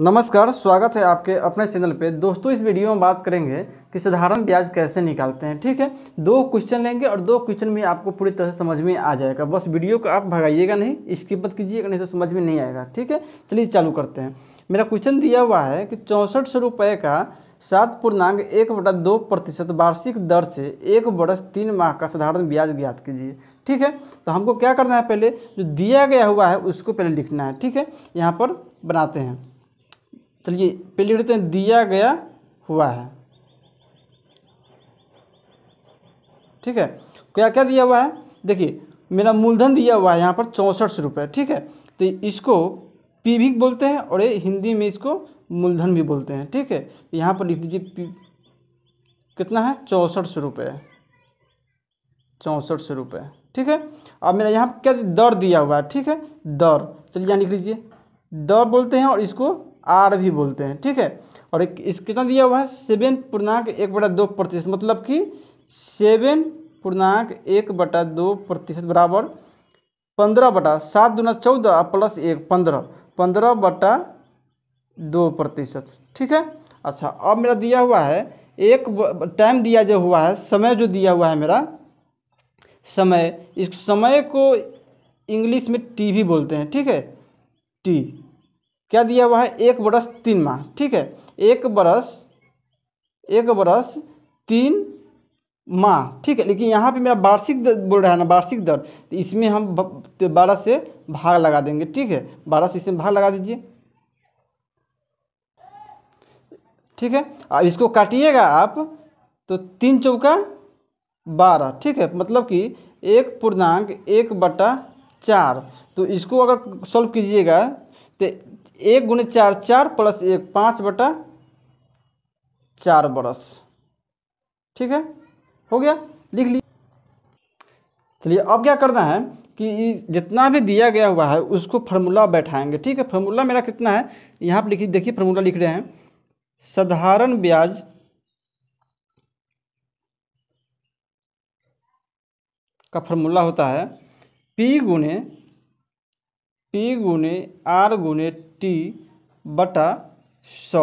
नमस्कार स्वागत है आपके अपने चैनल पे दोस्तों इस वीडियो में बात करेंगे कि साधारण ब्याज कैसे निकालते हैं ठीक है दो क्वेश्चन लेंगे और दो क्वेश्चन में आपको पूरी तरह से समझ में आ जाएगा बस वीडियो को आप भगाइएगा नहीं इसकी मत कीजिएगा नहीं तो समझ में नहीं आएगा ठीक है चलिए चालू करते हैं मेरा क्वेश्चन दिया हुआ है कि चौंसठ सौ रुपये का सात पूर्णांग एक बटा दो प्रतिशत वार्षिक दर से एक बरस तीन माह का साधारण ब्याज ज्ञात कीजिए ठीक है तो हमको क्या करना है पहले जो दिया गया हुआ है उसको पहले लिखना है ठीक है यहाँ पर बनाते हैं चलिए पहले लिखते हैं दिया गया हुआ है ठीक है क्या क्या दिया हुआ है देखिए मेरा मूलधन दिया हुआ है यहाँ पर चौंसठ सौ रुपये ठीक है तो इसको पी भी बोलते हैं और ये हिंदी में इसको मूलधन भी बोलते हैं ठीक है यहाँ पर लिख दीजिए पी कितना है चौंसठ सौ रुपये चौंसठ सौ रुपये ठीक है अब मेरा यहाँ क्या दर दिया हुआ है ठीक है दर चलिए यहाँ लिख लीजिए दर बोलते हैं और इसको आर भी बोलते हैं ठीक है और एक इस कितना दिया हुआ है सेवन पूर्णांक एक बटा दो प्रतिशत मतलब कि सेवन पूर्णांक एक बटा दो प्रतिशत बराबर पंद्रह बटा सात दुना चौदह प्लस एक पंद्रह पंद्रह बटा दो प्रतिशत ठीक है अच्छा अब मेरा दिया हुआ है एक टाइम दिया जो हुआ है समय जो दिया हुआ है मेरा समय इस समय को इंग्लिश में टी भी बोलते हैं ठीक है टी क्या दिया हुआ है एक बरस तीन माह ठीक है एक बरस एक बरस तीन माह ठीक है लेकिन यहाँ पे मेरा वार्षिक दर बोल रहा है ना वार्षिक दर तो इसमें हम तो बारह से भाग लगा देंगे ठीक है बारह से इसमें भाग लगा दीजिए ठीक है अब इसको काटिएगा आप तो तीन चौका बारह ठीक है मतलब कि एक पूर्णांक एक बटा चार तो इसको अगर सॉल्व कीजिएगा तो एक गुण चार चार प्लस एक पाँच बटा चार बरस ठीक है हो गया लिख ली चलिए अब क्या करना है कि जितना भी दिया गया हुआ है उसको फार्मूला बैठाएंगे ठीक है फार्मूला मेरा कितना है यहाँ पर लिखी देखिए फार्मूला लिख रहे हैं साधारण ब्याज का फार्मूला होता है पी गुने पी गुने आर गुने टी बटा सौ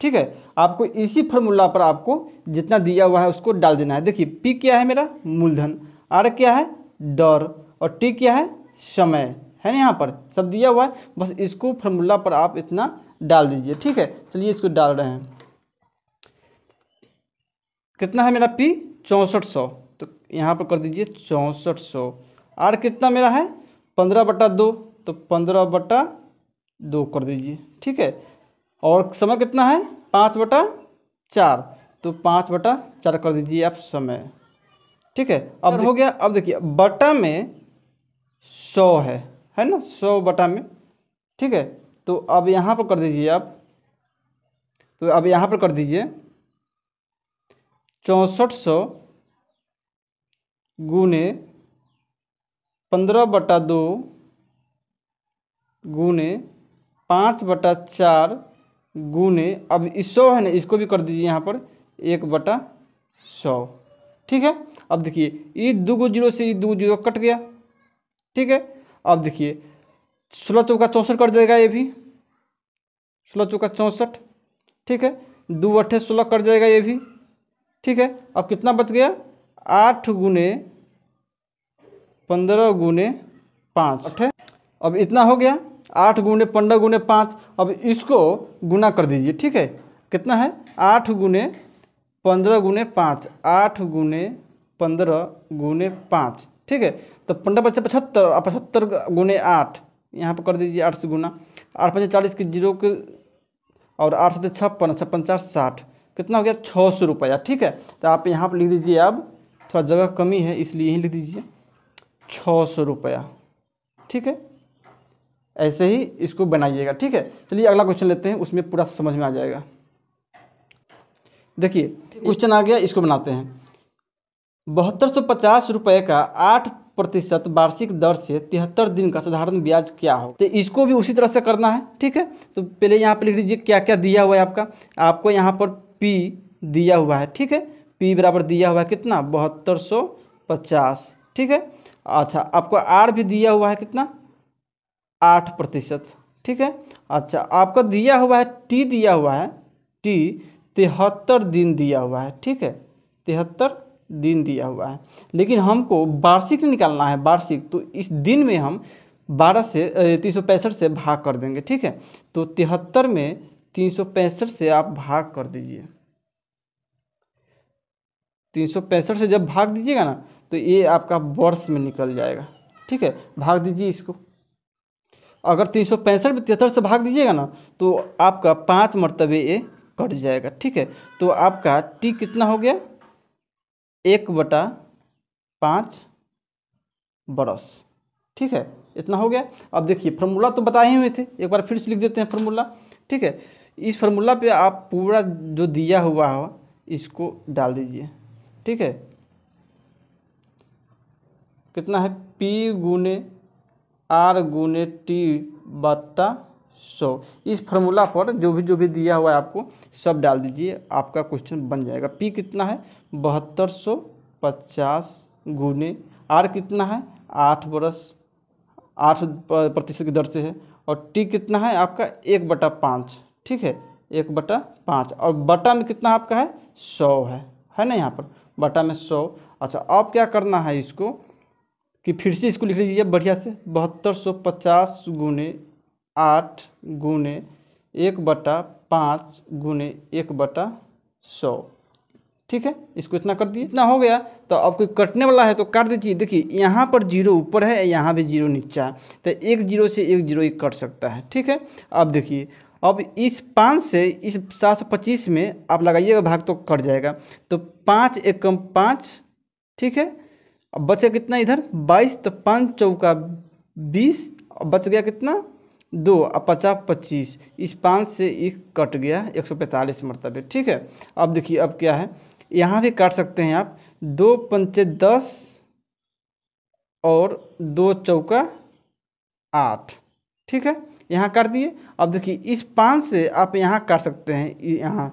ठीक है आपको इसी फॉर्मूला पर आपको जितना दिया हुआ है उसको डाल देना है देखिए पी क्या है मेरा मूलधन आर क्या है दर और टी क्या है समय है ना यहाँ पर सब दिया हुआ है बस इसको फॉर्मूला पर आप इतना डाल दीजिए ठीक है चलिए इसको डाल रहे हैं कितना है मेरा पी चौंसठ सौ तो यहाँ पर कर दीजिए चौंसठ सौ आर कितना मेरा है पंद्रह बटा दो तो पंद्रह बटा दो कर दीजिए ठीक है और समय कितना है पाँच बटा चार तो पाँच बटा चार कर दीजिए आप समय ठीक है अब हो गया अब देखिए बटा में सौ है है ना सौ बटा में ठीक है तो अब यहाँ पर कर दीजिए आप तो अब यहाँ पर कर दीजिए चौंसठ सौ गुने पंद्रह बटा दो गुने पाँच बटा चार गुने अब इस सौ है ना इसको भी कर दीजिए यहाँ पर एक बटा सौ ठीक है अब देखिए ये दो गो जीरो से ये दो जीरो कट गया ठीक है अब देखिए सोलह चौका चौंसठ कर देगा ये भी सोलह चौका चौंसठ ठीक है दो अट्ठे सोलह कट जाएगा ये भी ठीक है अब कितना बच गया आठ गुने पंद्रह गुने पाँच अट्ठे अब इतना हो गया आठ गुने पंद्रह गुने पाँच अब इसको गुना कर दीजिए ठीक है कितना है आठ गुने पंद्रह गुने पाँच आठ गुने पंद्रह गुने पाँच ठीक है तो पंद्रह पचास पचहत्तर और पचहत्तर गुने आठ यहाँ पर कर दीजिए आठ से गुना आठ पचास चालीस के जीरो के और आठ सत्तर छप्पन छप्पन चार साठ कितना हो गया छः सौ रुपया ठीक है तो आप यहाँ पर लिख दीजिए अब थोड़ा जगह कमी है इसलिए यहीं लिख दीजिए छः सौ रुपया ठीक है ऐसे ही इसको बनाइएगा ठीक है चलिए अगला क्वेश्चन लेते हैं उसमें पूरा समझ में आ जाएगा देखिए क्वेश्चन आ गया इसको बनाते हैं बहत्तर सौ पचास रुपये का आठ प्रतिशत वार्षिक दर से तिहत्तर दिन का साधारण ब्याज क्या हो तो इसको भी उसी तरह से करना है ठीक है तो पहले यहाँ पर लिख लीजिए क्या क्या दिया हुआ है आपका आपको यहाँ पर पी दिया हुआ है ठीक है पी बराबर दिया हुआ है कितना बहत्तर सौ पचास ठीक है अच्छा आपको आर भी दिया हुआ है कितना आठ प्रतिशत ठीक है अच्छा आपका दिया हुआ है टी दिया हुआ है टी तिहत्तर दिन दिया हुआ है ठीक है तिहत्तर दिन दिया हुआ है लेकिन हमको वार्षिक निकालना है वार्षिक तो इस दिन में हम बारह से तीन सौ पैंसठ से भाग कर देंगे ठीक है तो तिहत्तर में तीन सौ पैंसठ से आप भाग कर दीजिए तीन सौ पैंसठ से जब भाग दीजिएगा ना तो ये आपका वर्ष में निकल जाएगा ठीक है भाग दीजिए इसको अगर तीन सौ पैंसठ में तिहत्तर से भाग दीजिएगा ना तो आपका पाँच मरतबे ये कट जाएगा ठीक है तो आपका टी कितना हो गया एक बटा पाँच बरस ठीक है इतना हो गया अब देखिए फार्मूला तो बताए हुए थे एक बार फिर से लिख देते हैं फार्मूला ठीक है इस फार्मूला पे आप पूरा जो दिया हुआ हो इसको डाल दीजिए ठीक है कितना है पी गुने आर गुने टी बत्ता सौ इस फॉर्मूला पर जो भी जो भी दिया हुआ है आपको सब डाल दीजिए आपका क्वेश्चन बन जाएगा पी कितना है बहत्तर सौ पचास गुने आर कितना है आठ बरस आठ प्रतिशत की दर से है और टी कितना है आपका एक बटा पाँच ठीक है एक बटा पाँच और बटा में कितना आपका है सौ है है ना यहाँ पर बटा में सौ अच्छा अब क्या करना है इसको कि फिर से इसको लिख लीजिए बढ़िया से बहत्तर सौ पचास गुने आठ गुने एक बटा पाँच गुने एक बटा सौ ठीक है इसको इतना कर दिए इतना हो गया तो अब कोई कटने वाला है तो काट दीजिए देखिए यहाँ पर जीरो ऊपर है यहाँ भी जीरो नीचा है तो एक जीरो से एक जीरो एक कट सकता है ठीक है अब देखिए अब इस पाँच से इस सात सौ पच्चीस में आप लगाइएगा भाग तो कट जाएगा तो पाँच एकम पाँच ठीक है अब बचा कितना इधर बाईस तो पाँच चौका बीस बच गया कितना दो और पचास पच्चीस इस पाँच से एक कट गया एक सौ पैंतालीस मरतबे ठीक है अब देखिए अब क्या है यहाँ भी काट सकते हैं आप दो पंचे दस और दो चौका आठ ठीक है यहाँ काट दिए अब देखिए इस पाँच से आप यहाँ काट सकते हैं यहाँ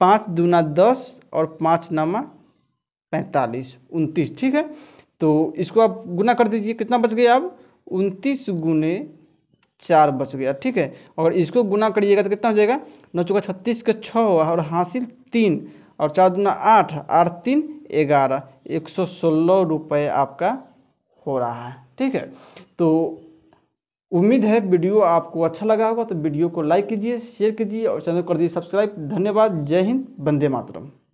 पाँच दूना दस और पाँच नमा पैंतालीस उनतीस ठीक है तो इसको आप गुना कर दीजिए कितना बच गया अब उनतीस गुने चार बच गया ठीक है और इसको गुना करिएगा तो कितना हो जाएगा नौ चौका छत्तीस का छः और हासिल तीन और चार दुना आठ आठ तीन ग्यारह एक सौ सोलह रुपये आपका हो रहा है ठीक है तो उम्मीद है वीडियो आपको अच्छा लगा होगा तो वीडियो को लाइक कीजिए शेयर कीजिए और चैनल कर दीजिए सब्सक्राइब धन्यवाद जय हिंद वंदे मातरम